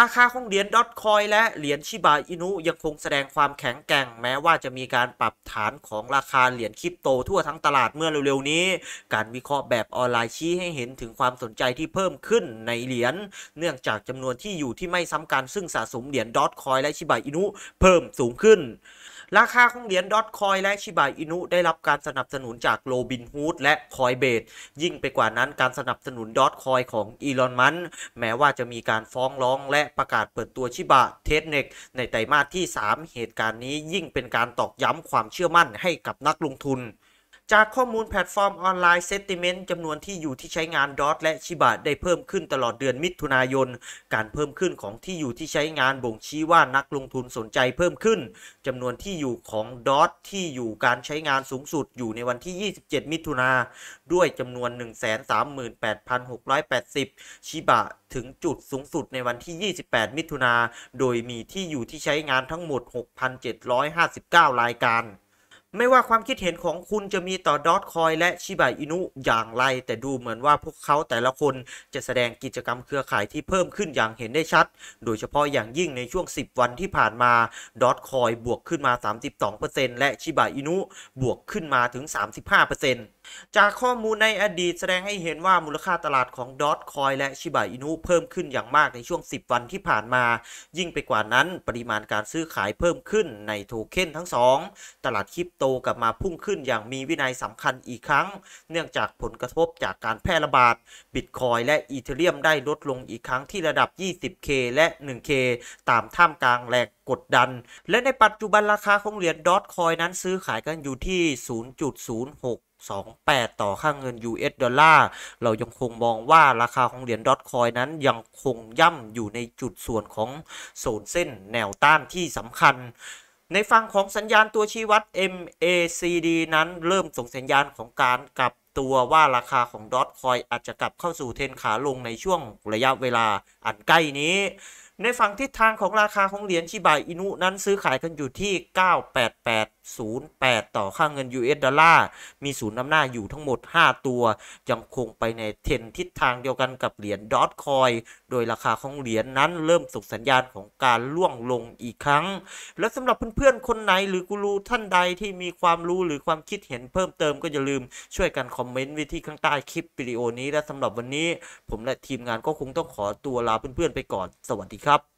ราคาของเหรียญดอทคอยและเหรียญชิบาอินุยังคงแสดงความแข็งแกร่งแม้ว่าจะมีการปรับฐานของราคาเหรียญคริปโตทั่วทั้งตลาดเมื่อเร็วๆ นี้ การวิเคราะห์แบบออนไลน์ชี้ให้เห็นถึงความสนใจที่เพิ่มขึ้นในเหรียญเนื่องจากจำนวนที่อยู่ที่ไม่ซ้ำกันซึ่งสะสมเหรียญดอทคอยและชิบาอินุเพิ่มสูงขึ้นราคาของเหรียญดอทคอยและชิบาอินุได้รับการสนับสนุนจากโรบินฮูดและคอยเบดยิ่งไปกว่านั้นการสนับสนุนดอทคอยของอีลอนมันแม้ว่าจะมีการฟ้องร้องและประกาศเปิดตัวชิบะเทสเน็กในไตรมาสที่ 3 เหตุการณ์นี้ยิ่งเป็นการตอกย้ำความเชื่อมั่นให้กับนักลงทุนจากข้อมูลแพลตฟอร์มออนไลน์เซติเมนต์จำนวนที่อยู่ที่ใช้งานดอทและชิบะได้เพิ่มขึ้นตลอดเดือนมิถุนายนการเพิ่มขึ้นของที่อยู่ที่ใช้งานบ่งชี้ว่านักลงทุนสนใจเพิ่มขึ้นจำนวนที่อยู่ของดอทที่อยู่การใช้งานสูงสุดอยู่ในวันที่ 27 มิถุนาด้วยจำนวน 138,680 ชิบะถึงจุดสูงสุดในวันที่ 28 มิถุนาโดยมีที่อยู่ที่ใช้งานทั้งหมด 6,759 รายการไม่ว่าความคิดเห็นของคุณจะมีต่อดอทคอยและชิบะอินุอย่างไร แต่ดูเหมือนว่าพวกเขาแต่ละคนจะแสดงกิจกรรมเครือข่ายที่เพิ่มขึ้นอย่างเห็นได้ชัด โดยเฉพาะอย่างยิ่งในช่วง 10 วันที่ผ่านมาดอทคอยบวกขึ้นมา 32%และชิบะอินุบวกขึ้นมาถึง 35%จากข้อมูลในอดีต แสดงให้เห็นว่ามูลค่าตลาดของดอทคอยและชิบะอินุเพิ่มขึ้นอย่างมากในช่วง 10 วันที่ผ่านมา ยิ่งไปกว่านั้นปริมาณการซื้อขายเพิ่มขึ้นในโทเค็นทั้ง 2 ตลาดคริปโตกลับมาพุ่งขึ้นอย่างมีวินัยสำคัญอีกครั้ง เนื่องจากผลกระทบจากการแพร่ระบาด บิตคอยและอีเทเรียมได้ลดลงอีกครั้งที่ระดับ 20K และ 1K ตามท่ามกลางแหลกกดดัน และในปัจจุบันราคาของเหรียญดอทคอยนั้นซื้อขายกันอยู่ที่ 0.06 2 8 ต่อค่างเงิน US ดอลลาร์ เรายังคงมองว่าราคาของเหรียญดอทคอยนั้นยังคงย่ำอยู่ในจุดส่วนของโซนเส้นแนวต้านที่สำคัญ ในฝั่งของสัญญาณตัวชี้วัด MACD นั้นเริ่มส่งสัญญาณของการกลับตัวว่าราคาของดอทคอย อาจจะกลับเข้าสู่เทนขาลงในช่วงระยะเวลาอันใกล้นี้ ในฝั่งทิศทางของราคาของเหรียญชิบายอินุนั้นซื้อขายกันอยู่ที่ 98808ต่อค่าเงิน US ดอลลาร์มีศูนย์นำหน้าอยู่ทั้งหมด 5 ตัวยังคงไปในเทนทิศทางเดียวกันกับเหรียญดอทคอยโดยราคาของเหรียญนนั้น เริ่มส่งสัญญาณของการล่วงลงอีกครั้ง และสำหรับเพื่อนๆ คนไหนหรือกูรูท่านใดที่มีความรู้หรือความคิดเห็นเพิ่มเติมก็อย่าลืมช่วยกันคอมเมนต์ไว้ที่ข้างใต้คลิปวิดีโอนี้และสำหรับวันนี้ผมและทีมงานก็คงต้องขอตัวลาเพื่อนๆไปก่อนสวัสดีครับ